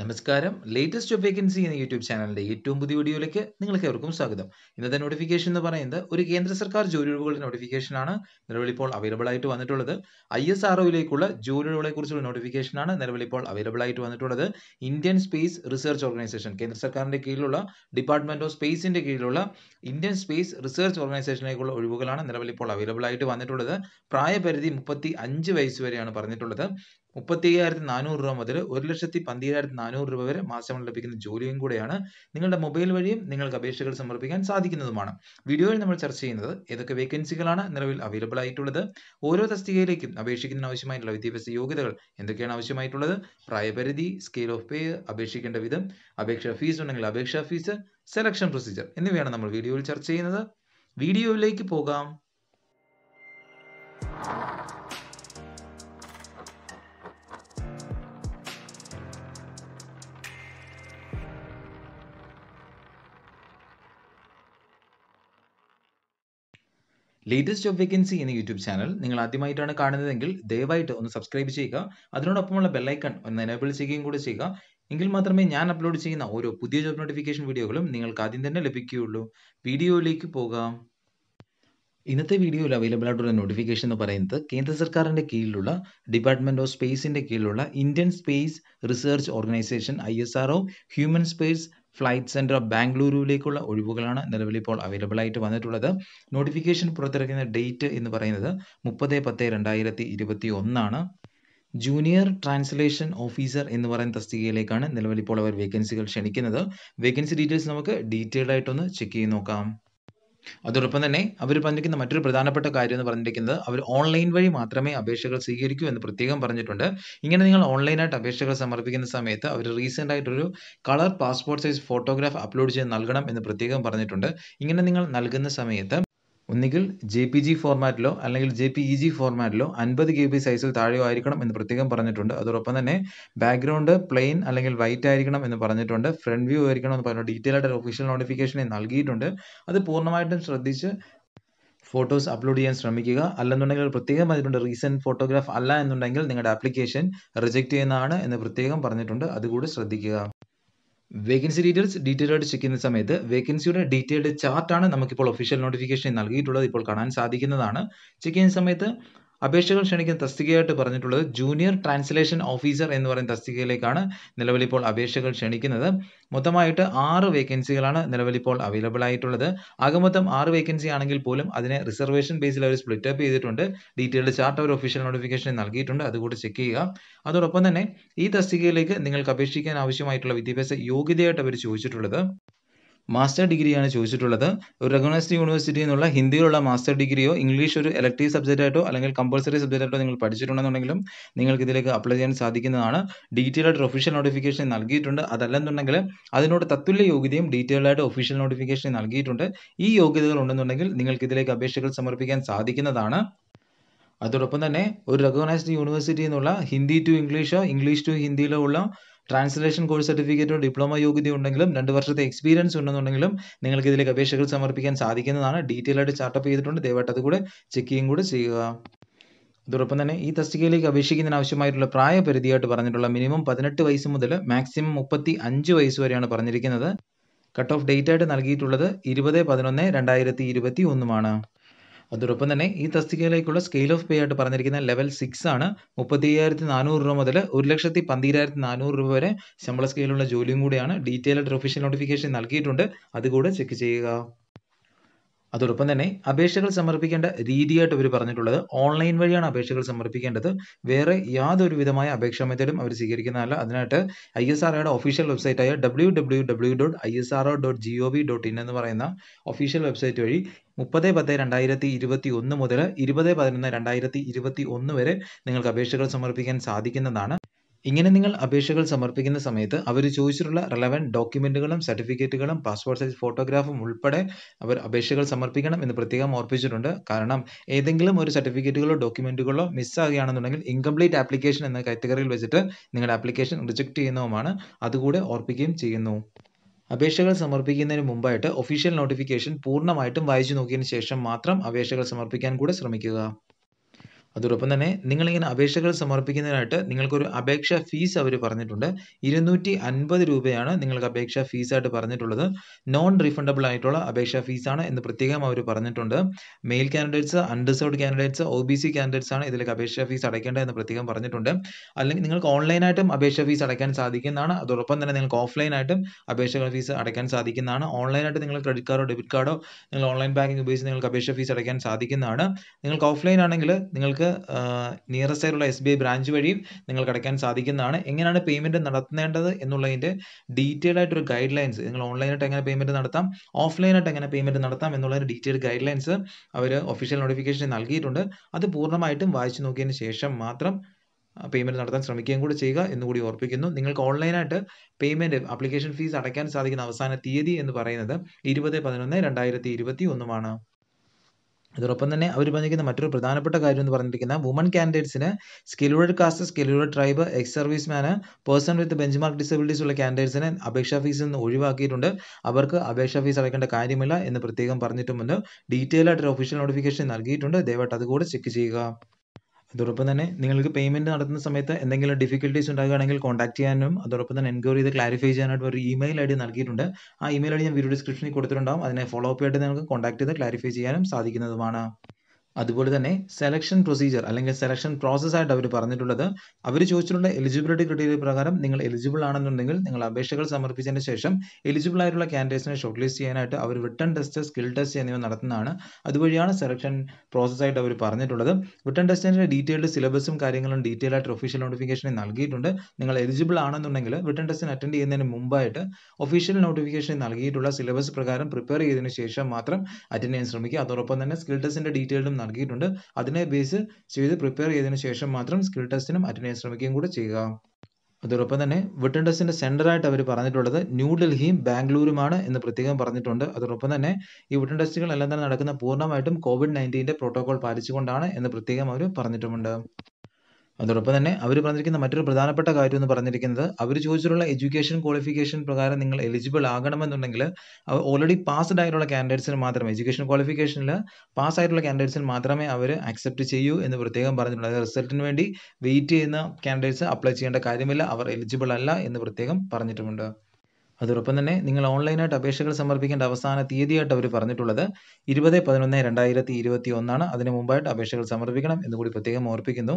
നമസ്കാരം latest vacancy എന്ന YouTube ചാനലിന്റെ ഏറ്റവും പുതിയ വീഡിയോയിലേക്ക് നിങ്ങൾക്ക് ഏവർക്കും സ്വാഗതം ഇന്നത്തെ നോട്ടിഫിക്കേഷൻ എന്ന് പറയുന്നത് ഒരു കേന്ദ്ര സർക്കാർ ജോലി ഒഴിവുകളുടെ നോട്ടിഫിക്കേഷൻ ആണ് നിലവിൽ ഇപ്പോൾ അവൈലബിൾ ആയിട്ട് വന്നിട്ടുള്ളത് ഐ എസ് ആർ ഒയിലേക്കുള്ള ജോലി ഒഴിവുകളെ കുറിച്ചുള്ള നോട്ടിഫിക്കേഷൻ ആണ് നിലവിൽ ഇപ്പോൾ അവൈലബിൾ ആയിട്ട് വന്നിട്ടുള്ളത് ഇന്ത്യൻ സ്പേസ് റിസർച്ച് ഓർഗനൈസേഷൻ കേന്ദ്ര സർക്കാരിന്റെ കീഴിലുള്ള ഡിപ്പാർട്ട്മെന്റ് ഓഫ് സ്പേസിന്റെ കീഴിലുള്ള ഇന്ത്യൻ സ്പേസ് റിസർച്ച് ഓർഗനൈസേഷനിലേക്കുള്ള ഒഴിവുകളാണ് നിലവിൽ ഇപ്പോൾ അവൈലബിൾ ആയിട്ട് വന്നിട്ടുള്ളത് പ്രായപരിധി മുപ്പത്തി അഞ്ച് വയസ്സ് വരെയാണ് പറഞ്ഞിട്ടുള്ളത് മുപ്പത്തി അയ്യായിരത്തി നാനൂറ് രൂപ മുതൽ ഒരു ലക്ഷത്തി പന്തിരായിരത്തി നാനൂറ് രൂപ വരെ മാസം ലഭിക്കുന്ന ജോലിയും കൂടെയാണ് നിങ്ങളുടെ മൊബൈൽ വഴിയും നിങ്ങൾക്ക് അപേക്ഷകൾ സമർപ്പിക്കാൻ സാധിക്കുന്നതുമാണ് വീഡിയോയിൽ നമ്മൾ ചർച്ച ചെയ്യുന്നത് ഏതൊക്കെ വേക്കൻസികളാണ് നിലവിൽ അവൈലബിൾ ആയിട്ടുള്ളത് ഓരോ തസ്തികയിലേക്കും അപേക്ഷിക്കുന്നതിന് ആവശ്യമായിട്ടുള്ള വിദ്യാഭ്യാസ യോഗ്യതകൾ എന്തൊക്കെയാണ് ആവശ്യമായിട്ടുള്ളത് പ്രായപരിധി സ്കെയിൽ ഓഫ് പേ അപേക്ഷിക്കേണ്ട വിധം അപേക്ഷാ ഫീസ് ഉണ്ടെങ്കിൽ അപേക്ഷാ ഫീസ് സെലക്ഷൻ പ്രൊസീജിയർ എന്നിവയാണ് നമ്മൾ വീഡിയോയിൽ ചർച്ച ചെയ്യുന്നത് വീഡിയോയിലേക്ക് പോകാം ലേറ്റസ്റ്റ് ജോബ് വേക്കൻസി എന്ന യൂട്യൂബ് ചാനൽ നിങ്ങൾ ആദ്യമായിട്ടാണ് കാണുന്നതെങ്കിൽ ദയവായിട്ട് ഒന്ന് സബ്സ്ക്രൈബ് ചെയ്യുക അതിനോടൊപ്പമുള്ള ബെല്ലൈക്കൺ ഒന്ന് എനേബിൾ ചെയ്യുകയും കൂടെ ചെയ്യുക എങ്കിൽ മാത്രമേ ഞാൻ അപ്ലോഡ് ചെയ്യുന്ന ഓരോ പുതിയ ജോബ് നോട്ടിഫിക്കേഷൻ വീഡിയോകളും നിങ്ങൾക്ക് ആദ്യം തന്നെ ലഭിക്കുകയുള്ളൂ വീഡിയോയിലേക്ക് പോകാം ഇന്നത്തെ വീഡിയോയിൽ അവൈലബിൾ ആയിട്ടുള്ള നോട്ടിഫിക്കേഷൻ എന്ന് പറയുന്നത് കേന്ദ്ര സർക്കാരിൻ്റെ കീഴിലുള്ള ഡിപ്പാർട്ട്മെൻറ്റ് ഓഫ് സ്പേസിൻ്റെ കീഴിലുള്ള Indian space research organisation I S R O human space flight centre of ബാംഗ്ലൂരുവിലേക്കുള്ള ഒഴിവുകളാണ് നിലവിലിപ്പോൾ അവൈലബിൾ ആയിട്ട് വന്നിട്ടുള്ളത് നോട്ടിഫിക്കേഷൻ പുറത്തിറക്കുന്ന ഡേറ്റ് എന്ന് പറയുന്നത് മുപ്പത് പത്ത് രണ്ടായിരത്തി ഇരുപത്തി ഒന്നാണ് ജൂനിയർ ട്രാൻസ്ലേഷൻ ഓഫീസർ എന്ന് പറയുന്ന തസ്തികയിലേക്കാണ് നിലവിലിപ്പോൾ അവർ വേക്കൻസികൾ ക്ഷണിക്കുന്നത് വേക്കൻസി ഡീറ്റെയിൽസ് നമുക്ക് ഡീറ്റെയിൽഡ് ആയിട്ടൊന്ന് ചെക്ക് ചെയ്ത് നോക്കാം അതോടൊപ്പം തന്നെ അവർ പറഞ്ഞിരിക്കുന്ന മറ്റൊരു പ്രധാനപ്പെട്ട കാര്യം എന്ന് പറഞ്ഞിരിക്കുന്നത് അവർ ഓൺലൈൻ വഴി മാത്രമേ അപേക്ഷകൾ സ്വീകരിക്കൂ എന്ന് പ്രത്യേകം പറഞ്ഞിട്ടുണ്ട് ഇങ്ങനെ നിങ്ങൾ ഓൺലൈനായിട്ട് അപേക്ഷകൾ സമർപ്പിക്കുന്ന സമയത്ത് അവർ റീസെൻ്റ് ആയിട്ടൊരു colour passport size photograph upload ചെയ്ത് നൽകണം എന്ന് പ്രത്യേകം പറഞ്ഞിട്ടുണ്ട് ഇങ്ങനെ നിങ്ങൾ നൽകുന്ന സമയത്ത് ഒന്നുകിൽ ജെ പി ജി ഫോർമാറ്റിലോ അല്ലെങ്കിൽ ജെ പി ഇ ജി ഫോർമാറ്റിലോ അൻപത് കെ ബി സൈസിൽ താഴെയോ ആയിരിക്കണം എന്ന് പ്രത്യേകം പറഞ്ഞിട്ടുണ്ട് അതോടൊപ്പം തന്നെ ബാക്ക്ഗ്രൗണ്ട് പ്ലെയിൻ അല്ലെങ്കിൽ വൈറ്റ് ആയിരിക്കണം എന്ന് പറഞ്ഞിട്ടുണ്ട് ഫ്രണ്ട് വ്യൂ ആയിരിക്കണം എന്ന് പറഞ്ഞു ഡീറ്റെയിൽ ആയിട്ട് ഒഫീഷ്യൽ നോട്ടിഫിക്കേഷനെ നൽകിയിട്ടുണ്ട് അത് പൂർണ്ണമായിട്ടും ശ്രദ്ധിച്ച് ഫോട്ടോസ് അപ്ലോഡ് ചെയ്യാൻ ശ്രമിക്കുക അല്ലെന്നുണ്ടെങ്കിൽ പ്രത്യേകം പറഞ്ഞിട്ടുണ്ട് റീസെൻറ്റ് ഫോട്ടോഗ്രാഫ് അല്ല എന്നുണ്ടെങ്കിൽ നിങ്ങളുടെ ആപ്ലിക്കേഷൻ റിജക്റ്റ് ചെയ്യുന്നതാണ് എന്ന് പ്രത്യേകം പറഞ്ഞിട്ടുണ്ട് അതുകൂടി ശ്രദ്ധിക്കുക വേക്കൻസി ഡീറ്റെയിൽസ് ഡീറ്റെയിൽ ആയിട്ട് ചെക്ക് ചെയ്യുന്ന സമയത്ത് വേക്കൻസിയുടെ ഡീറ്റെയിൽഡ് ചാർട്ടാണ് നമുക്കിപ്പോൾ ഒഫീഷ്യൽ നോട്ടിഫിക്കേഷൻ നൽകിയിട്ടുള്ളത് ഇപ്പോൾ കാണാൻ സാധിക്കുന്നതാണ് ചെക്ക് ചെയ്യുന്ന സമയത്ത് അപേക്ഷകൾ ക്ഷണിക്കുന്ന തസ്തികയായിട്ട് പറഞ്ഞിട്ടുള്ളത് ജൂനിയർ ട്രാൻസ്ലേഷൻ ഓഫീസർ എന്ന് പറയുന്ന തസ്തികയിലേക്കാണ് നിലവിലിപ്പോൾ അപേക്ഷകൾ ക്ഷണിക്കുന്നത് മൊത്തമായിട്ട് ആറ് വേക്കൻസികളാണ് നിലവിലിപ്പോൾ അവൈലബിൾ ആയിട്ടുള്ളത് ആകെ മൊത്തം ആറ് വേക്കൻസി ആണെങ്കിൽ പോലും അതിനെ റിസർവേഷൻ ബേസിൽ അവർ സ്പ്ലിറ്റ് അപ്പ് ചെയ്തിട്ടുണ്ട് ഡീറ്റെയിൽഡ് ചാർട്ട് അവർ ഒഫീഷ്യൽ നോട്ടിഫിക്കേഷൻ നൽകിയിട്ടുണ്ട് അതുകൂടി ചെക്ക് ചെയ്യുക അതോടൊപ്പം തന്നെ ഈ തസ്തികയിലേക്ക് നിങ്ങൾക്ക് അപേക്ഷിക്കാൻ ആവശ്യമായിട്ടുള്ള വിദ്യാഭ്യാസ യോഗ്യതയായിട്ട് അവർ ചോദിച്ചിട്ടുള്ളത് മാസ്റ്റർ ഡിഗ്രിയാണ് ചോദിച്ചിട്ടുള്ളത് ഒരു റെക്കഗ്നൈസ്ഡ് യൂണിവേഴ്സിറ്റിയിൽ നിന്നുള്ള ഹിന്ദിയിലുള്ള മാസ്റ്റർ ഡിഗ്രിയോ ഇംഗ്ലീഷ് ഒരു ഇലക്ടീവ് ആയിട്ടോ അല്ലെങ്കിൽ കമ്പൾസറി ആയിട്ടോ നിങ്ങൾ പഠിച്ചിട്ടുണ്ടെന്നുണ്ടെങ്കിലും നിങ്ങൾക്ക് ഇതിലേക്ക് അപ്ലൈ ചെയ്യാൻ സാധിക്കുന്നതാണ് ഡീറ്റെയിൽ ആയിട്ട് ഒഫീഷ്യൽ നോട്ടിഫിക്കേഷൻ നൽകിയിട്ടുണ്ട് അതല്ലെന്നുണ്ടെങ്കിൽ അതിനോട് തത്തുല്യ യോഗ്യതയും ഡീറ്റെയിൽ ആയിട്ട് ഒഫീഷ്യൽ നോട്ടിഫിക്കേഷൻ നൽകിയിട്ടുണ്ട് ഈ യോഗ്യതകൾ ഉണ്ടെന്നുണ്ടെങ്കിൽ നിങ്ങൾക്ക് ഇതിലേക്ക് അപേക്ഷകൾ സമർപ്പിക്കാൻ സാധിക്കുന്നതാണ് അതോടൊപ്പം തന്നെ ഒരു റെക്കഗ്നൈസ്ഡ് യൂണിവേഴ്സിറ്റിയിൽ നിന്നുള്ള ഹിന്ദി ടു ഇംഗ്ലീഷോ ഇംഗ്ലീഷ് ടു ഹിന്ദിയിലോ ഉള്ള ട്രാൻസ്ലേഷൻ കോഴ്സ് സർട്ടിഫിക്കറ്റോ ഡിപ്ലോമ യോഗ്യത ഉണ്ടെങ്കിലും രണ്ട് വർഷത്തെ എക്സ്പീരിയൻസ് ഉണ്ടെന്നുണ്ടെങ്കിലും നിങ്ങൾക്ക് ഇതിലേക്ക് അപേക്ഷകൾ സമർപ്പിക്കാൻ സാധിക്കുന്നതാണ് ഡീറ്റെയിൽ ആയിട്ട് ചാർട്ടപ്പ് ചെയ്തിട്ടുണ്ട് ദയവായിട്ട് അതുകൂടെ ചെക്ക് ചെയ്യും കൂടെ ചെയ്യുക ഇതോടൊപ്പം തന്നെ ഈ തസ്തികയിലേക്ക് അപേക്ഷിക്കുന്നതിന് ആവശ്യമായിട്ടുള്ള പ്രായപരിധിയായിട്ട് പറഞ്ഞിട്ടുള്ള മിനിമം പതിനെട്ട് വയസ്സ് മുതൽ മാക്സിമം മുപ്പത്തി അഞ്ച് വയസ്സ് വരെയാണ് പറഞ്ഞിരിക്കുന്നത് കട്ട് ഓഫ് ഡേറ്റ് ആയിട്ട് നൽകിയിട്ടുള്ളത് ഇരുപത് പതിനൊന്ന് രണ്ടായിരത്തി ഇരുപത്തി ഒന്നുമാണ് അതോടൊപ്പം തന്നെ ഈ തസ്തികയിലേക്കുള്ള സ്കെയിൽ ഓഫ് പേ ആയിട്ട് പറഞ്ഞിരിക്കുന്ന ലെവൽ സിക്സ് ആണ് മുപ്പത്തി അയ്യായിരത്തി നാനൂറ് രൂപ മുതൽ ഒരു ലക്ഷത്തി പന്തിരായിരത്തി നാനൂറ് രൂപ വരെ ശമ്പള സ്കെയിലുള്ള ജോലിയും കൂടിയാണ് ഡീറ്റെയിൽഡ് ഒഫീഷ്യൽ നോട്ടിഫിക്കേഷൻ നൽകിയിട്ടുണ്ട് അതുകൂടെ ചെക്ക് ചെയ്യുക അതോടൊപ്പം തന്നെ അപേക്ഷകൾ സമർപ്പിക്കേണ്ട രീതിയായിട്ട് അവർ പറഞ്ഞിട്ടുള്ളത് ഓൺലൈൻ വഴിയാണ് അപേക്ഷകൾ സമർപ്പിക്കേണ്ടത് വേറെ യാതൊരു വിധമായ അപേക്ഷാ മെത്തേഡും അവർ സ്വീകരിക്കുന്നതല്ല അതിനായിട്ട് I S R official website ആയ W W W dot I S R O dot G O V dot in എന്ന് പറയുന്ന ഒഫീഷ്യൽ വെബ്സൈറ്റ് വഴി മുപ്പത് പത്ത് രണ്ടായിരത്തി ഇരുപത്തി ഒന്ന് മുതൽ ഇരുപത് പതിനൊന്ന് രണ്ടായിരത്തി ഇരുപത്തി ഒന്ന് വരെ നിങ്ങൾക്ക് അപേക്ഷകൾ സമർപ്പിക്കാൻ സാധിക്കുന്നതാണ് ഇങ്ങനെ നിങ്ങൾ അപേക്ഷകൾ സമർപ്പിക്കുന്ന സമയത്ത് അവർ ചോദിച്ചിട്ടുള്ള റിലവൻറ്റ് ഡോക്യുമെൻറ്റുകളും സർട്ടിഫിക്കറ്റുകളും പാസ്പോർട്ട് സൈസ് ഫോട്ടോഗ്രാഫും ഉൾപ്പെടെ അവർ അപേക്ഷകൾ സമർപ്പിക്കണം എന്ന് പ്രത്യേകം ഓർപ്പിച്ചിട്ടുണ്ട് കാരണം ഏതെങ്കിലും ഒരു സർട്ടിഫിക്കറ്റുകളോ ഡോക്യുമെൻറ്റുകളോ മിസ്സാകുകയാണെന്നുണ്ടെങ്കിൽ ഇൻകംപ്ലീറ്റ് ആപ്ലിക്കേഷൻ എന്ന കാറ്റഗറിയിൽ വെച്ചിട്ട് നിങ്ങളുടെ ആപ്ലിക്കേഷൻ റിജക്റ്റ് ചെയ്യുന്നതുമാണ് അതുകൂടെ ഓർപ്പിക്കുകയും ചെയ്യുന്നു അപേക്ഷകൾ സമർപ്പിക്കുന്നതിന് മുമ്പായിട്ട് ഒഫീഷ്യൽ നോട്ടിഫിക്കേഷൻ പൂർണ്ണമായിട്ടും വായിച്ചു നോക്കിയതിന് ശേഷം മാത്രം അപേക്ഷകൾ സമർപ്പിക്കാൻ കൂടെ ശ്രമിക്കുക അതോടൊപ്പം തന്നെ നിങ്ങളിങ്ങനെ അപേക്ഷകൾ സമർപ്പിക്കുന്നതിനായിട്ട് നിങ്ങൾക്കൊരു അപേക്ഷാ ഫീസ് അവർ പറഞ്ഞിട്ടുണ്ട് ഇരുന്നൂറ്റി അൻപത് രൂപയാണ് നിങ്ങൾക്ക് അപേക്ഷാ ഫീസായിട്ട് പറഞ്ഞിട്ടുള്ളത് നോൺ റീഫണ്ടബിൾ ആയിട്ടുള്ള അപേക്ഷാ ഫീസാണ് എന്ന് പ്രത്യേകം അവർ പറഞ്ഞിട്ടുണ്ട് male candidates unreserved candidates O B C candidates ആണ് ഇതിലേക്ക് അപേക്ഷാ ഫീസ് അടയ്ക്കേണ്ടത് എന്ന് പ്രത്യേകം പറഞ്ഞിട്ടുണ്ട് അല്ലെങ്കിൽ നിങ്ങൾക്ക് ഓൺലൈനായിട്ടും അപേക്ഷാ ഫീസ് അടയ്ക്കാൻ സാധിക്കുന്നതാണ് അതോടൊപ്പം തന്നെ നിങ്ങൾക്ക് ഓഫ്ലൈനായിട്ടും അപേക്ഷകൾ ഫീസ് അടയ്ക്കാൻ സാധിക്കുന്നതാണ് ഓൺലൈനായിട്ട് നിങ്ങൾ ക്രെഡിറ്റ് കാർഡോ ഡെബിറ്റ് കാർഡോ നിങ്ങൾ ഓൺലൈൻ ബാങ്കിങ് ഉപയോഗിച്ച് നിങ്ങൾക്ക് അപേക്ഷാ ഫീസ് അടയ്ക്കാൻ സാധിക്കുന്നതാണ് നിങ്ങൾക്ക് ഓഫ്ലൈൻ ആണെങ്കിൽ നിങ്ങൾക്ക് നിയറസ്റ്റ് ആയിട്ടുള്ള എസ് ബി ഐ ബ്രാഞ്ച് വഴിയും നിങ്ങൾക്ക് അടയ്ക്കാൻ സാധിക്കുന്നതാണ് എങ്ങനെയാണ് പേയ്മെന്റ് നടത്തേണ്ടത് എന്നുള്ളതിന്റെ ഡീറ്റെയിൽഡ് ആയിട്ടൊരു ഗൈഡ് ലൈൻസ് നിങ്ങൾ ഓൺലൈനായിട്ട് എങ്ങനെ പേയ്മെന്റ് നടത്താം ഓഫ്ലൈനായിട്ട് എങ്ങനെ പേയ്മെന്റ് നടത്താം എന്നുള്ളതിൻ്റെ ഡീറ്റെയിൽഡ് ഗൈഡ് ലൈൻസ് അവർ ഒഫീഷ്യൽ നോട്ടിഫിക്കേഷൻ നൽകിയിട്ടുണ്ട് അത് പൂർണ്ണമായിട്ടും വായിച്ചു നോക്കിയതിന് ശേഷം മാത്രം പേയ്മെന്റ് നടത്താൻ ശ്രമിക്കുകയും കൂടി ചെയ്യുക എന്നുകൂടി ഓർപ്പിക്കുന്നു നിങ്ങൾക്ക് ഓൺലൈനായിട്ട് പേയ്മെന്റ് ആപ്ലിക്കേഷൻ ഫീസ് അടയ്ക്കാൻ സാധിക്കുന്ന അവസാന തീയതി എന്ന് പറയുന്നത് ഇരുപത് പതിനൊന്ന് രണ്ടായിരത്തി ഇരുപത്തി ഒന്നുമാണ് ഇതോടൊപ്പം തന്നെ അവർ പറഞ്ഞിരിക്കുന്ന മറ്റൊരു പ്രധാനപ്പെട്ട കാര്യം എന്ന് പറഞ്ഞിരിക്കുന്ന വുമൺ കാൻഡിഡേറ്റ്സിന് scheduled caste scheduled tribe ex സർവീസ്മാന് പേഴ്സൺ വിത്ത് ബെഞ്ച് മാർക്ക് ഡിസബിലിറ്റീസ് ഉള്ള കാൻഡിഡേറ്റ്സിന് അപേക്ഷാ ഫീസ് നിന്ന് ഒഴിവാക്കിയിട്ടുണ്ട് അവർക്ക് അപേക്ഷാ ഫീസ് അടയ്ക്കേണ്ട കാര്യമില്ല എന്ന് പ്രത്യേകം പറഞ്ഞിട്ടുമുണ്ട് ഡീറ്റെയിൽ ആയിട്ട് ഒരു ഒഫീഷ്യൽ നോട്ടിഫിക്കേഷൻ നൽകിയിട്ടുണ്ട് ദയവായിട്ട് അതുകൂടെ ചെക്ക് ചെയ്യുക അതോടൊപ്പം തന്നെ നിങ്ങൾക്ക് പേയ്മെൻറ്റ് നടത്തുന്ന സമയത്ത് എന്തെങ്കിലും ഡിഫിക്കൽട്ടീസ് ഉണ്ടാകുകയാണെങ്കിൽ കോൺടാക്ട് ചെയ്യാനും അതോടൊപ്പം തന്നെ എൻക്വയറി ചെയ്ത് ക്ലാരിഫൈ ചെയ്യാനായിട്ട് ഒരു ഇമെയിൽ ഐ ഡി നൽകിയിട്ടുണ്ട് ആ ഇമെയിൽ ഐ ഡി ഞാൻ വീഡിയോ ഡിസ്ക്രിപ്ഷനിൽ കൊടുത്തിട്ടുണ്ടാകും അതിനെ ഫോളോ അപ്പ് ആയിട്ട് നിങ്ങൾക്ക് കോൺടാക്ട് ചെയ്ത് ക്ലാരിഫൈ ചെയ്യാനും സാധിക്കുന്നതുമാണ് അതുപോലെ തന്നെ സെലക്ഷൻ പ്രൊസീജിയർ അല്ലെങ്കിൽ സെലക്ഷൻ ആയിട്ട് അവർ പറഞ്ഞിട്ടുള്ളത് അവർ ചോദിച്ചിട്ടുള്ള എലിജിബിലിറ്റി ക്രൈറ്റീരിയ പ്രകാരം നിങ്ങൾ എലിജിബിൾ ആണെന്നുണ്ടെങ്കിൽ നിങ്ങൾ അപേക്ഷകൾ സമർപ്പിച്ചതിന് ശേഷം എലിജിബിൾ ആയിട്ടുള്ള കാൻഡിഡേറ്റ്സിനെ ഷോർട്ട് ലിസ്റ്റ് ചെയ്യാനായിട്ട് അവർ റിട്ടേൺ ടെസ്റ്റ് സ്കിൽ ടെസ്റ്റ് എന്നിവ നടത്തുന്നതാണ് അതുവഴിയാണ് സെലക്ഷൻ ആയിട്ട് അവർ പറഞ്ഞിട്ടുള്ളത് റിട്ടേൺ ടെസ്റ്റിൻ്റെ ഡീറ്റെയിൽഡ് സിലബസും കാര്യങ്ങളും ഡീറ്റെയിൽ ആയിട്ട് ഒഫീഷ്യൽ നോട്ടിഫിക്കേഷനിൽ നൽകിയിട്ടുണ്ട് നിങ്ങൾ എലിജിബിൾ ആണെന്നുണ്ടെങ്കിൽ റിട്ടേൺ ടെസ്റ്റിന് അറ്റൻഡ് ചെയ്യുന്നതിന് മുമ്പായിട്ട് ഒഫീഷ്യൽ നോട്ടിഫിക്കേഷനിൽ നൽകിയിട്ടുള്ള സിലബസ് പ്രകാരം പ്രിപ്പയർ ചെയ്തതിനു ശേഷം മാത്രം അറ്റൻഡ് ചെയ്യാൻ ശ്രമിക്കുക അതോടൊപ്പം തന്നെ സ്കിൽ ടെസ്റ്റിൻ്റെ ഡീറ്റെയിൽഡും നൽകിയിട്ടുണ്ട് അതിനെ ബേസ് ചെയ്ത് പ്രിപ്പയർ ചെയ്തതിനു ശേഷം മാത്രം സ്കിൽ ടെസ്റ്റിനും അറ്റൻഡ് ശ്രമിക്കുകയും കൂടെ ചെയ്യുക അതോടൊപ്പം തന്നെ ടെസ്റ്റിന്റെ ടെസ്റ്റിൻ്റെ ആയിട്ട് അവർ പറഞ്ഞിട്ടുള്ളത് ന്യൂഡൽഹിയും ബാംഗ്ലൂരുമാണ് എന്ന് പ്രത്യേകം പറഞ്ഞിട്ടുണ്ട് അതോടൊപ്പം തന്നെ ഈ റിട്ടേൺ ടെസ്റ്റുകളെല്ലാം തന്നെ നടക്കുന്ന പൂർണ്ണമായിട്ടും കോവിഡ് നയൻറ്റീൻ്റെ പ്രോട്ടോകോൾ പാലിച്ചുകൊണ്ടാണ് എന്ന് പ്രത്യേകം അവർ പറഞ്ഞിട്ടുമുണ്ട് അതോടൊപ്പം തന്നെ അവർ പറഞ്ഞിരിക്കുന്ന മറ്റൊരു പ്രധാനപ്പെട്ട കാര്യം എന്ന് പറഞ്ഞിരിക്കുന്നത് അവർ ചോദിച്ചിട്ടുള്ള എഡ്യൂക്കേഷൻ ക്വാളിഫിക്കേഷൻ പ്രകാരം നിങ്ങൾ എലിജിബിൾ ആകണമെന്നുണ്ടെങ്കിൽ അവർ ഓൾറെഡി പാസ്ഡ് ആയിട്ടുള്ള കാൻഡിഡേറ്റ്സിന് മാത്രമേ എഡ്യൂക്കേഷൻ ക്വാളിഫിക്കേഷനിൽ പാസ് ആയിട്ടുള്ള കാൻഡിഡേറ്റ്സിന് മാത്രമേ അവർ അക്സെപ്റ്റ് ചെയ്യൂ എന്ന് പ്രത്യേകം പറഞ്ഞിട്ടുള്ളൂ അതായത് റിസൾട്ടിന് വേണ്ടി വെയിറ്റ് ചെയ്യുന്ന കാൻഡിഡേറ്റ്സ് അപ്ലൈ ചെയ്യേണ്ട കാര്യമില്ല അവർ എലിജിബിൾ അല്ല എന്ന് പ്രത്യേകം പറഞ്ഞിട്ടുമുണ്ട് അതോടൊപ്പം തന്നെ നിങ്ങൾ ഓൺലൈനായിട്ട് അപേക്ഷകൾ സമർപ്പിക്കേണ്ട അവസാന തീയതിയായിട്ട് അവർ പറഞ്ഞിട്ടുള്ളത് ഇരുപത് പതിനൊന്ന് രണ്ടായിരത്തി ഇരുപത്തി ഒന്നാണ് അതിന് മുമ്പായിട്ട് അപേക്ഷകൾ സമർപ്പിക്കണം എന്നുകൂടി പ്രത്യേകം ഓർപ്പിക്കുന്നു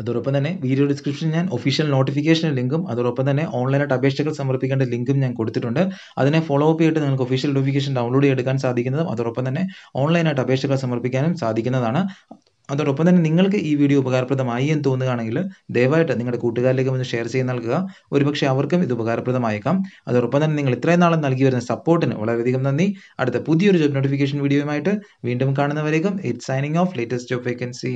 അതോടൊപ്പം തന്നെ വീഡിയോ ഡിസ്ക്രിപ്ഷൻ ഞാൻ ഒഫീഷ്യൽ നോട്ടിഫിക്കേഷൻ ലിങ്കും അതോടൊപ്പം തന്നെ ഓൺലൈനായിട്ട് അപേക്ഷകൾ സമർപ്പിക്കേണ്ട ലിങ്കും ഞാൻ കൊടുത്തിട്ടുണ്ട് അതിനെ ഫോളോ അപ്പ് ചെയ്തിട്ട് നിങ്ങൾക്ക് ഒഫീഷ്യൽ നോട്ടിഫിക്കേഷൻ ഡൗൺലോഡ് ചെയ്തെടുക്കാൻ സാധിക്കുന്നതും അതോടൊപ്പം തന്നെ ഓൺലൈനായിട്ട് അപേക്ഷകൾ സമർപ്പിക്കാനും സാധിക്കുന്നതാണ് അതോടൊപ്പം തന്നെ നിങ്ങൾക്ക് ഈ വീഡിയോ ഉപകാരപ്രദമായി എന്ന് തോന്നുകയാണെങ്കിൽ ദയവായിട്ട് നിങ്ങളുടെ കൂട്ടുകാരിലേക്ക് ഒന്ന് ഷെയർ ചെയ്ത് നൽകുക ഒരുപക്ഷെ അവർക്കും ഇത് ഉപകാരപ്രദമായേക്കാം അതോടൊപ്പം തന്നെ നിങ്ങൾ ഇത്രയും നാളും നൽകി വരുന്ന സപ്പോർട്ടിന് വളരെയധികം നന്ദി അടുത്ത പുതിയൊരു ജോബ് നോട്ടിഫിക്കേഷൻ വീഡിയോയുമായിട്ട് വീണ്ടും കാണുന്നവരേക്കും it signing off latest job vacancy